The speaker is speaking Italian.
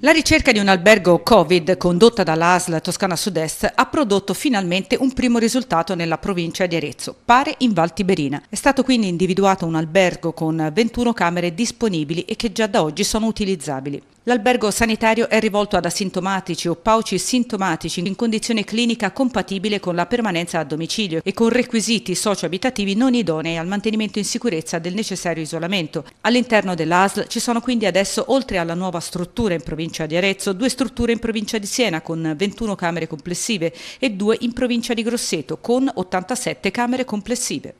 La ricerca di un albergo Covid condotta dall'ASL Toscana Sud-Est ha prodotto finalmente un primo risultato nella provincia di Arezzo, pare in Val Tiberina. È stato quindi individuato un albergo con 21 camere disponibili e che già da oggi sono utilizzabili. L'albergo sanitario è rivolto ad asintomatici o pauci sintomatici in condizione clinica compatibile con la permanenza a domicilio e con requisiti socio-abitativi non idonei al mantenimento in sicurezza del necessario isolamento. All'interno dell'ASL ci sono quindi adesso, oltre alla nuova struttura in provincia di Arezzo, due strutture in provincia di Siena con 21 camere complessive e due in provincia di Grosseto con 87 camere complessive.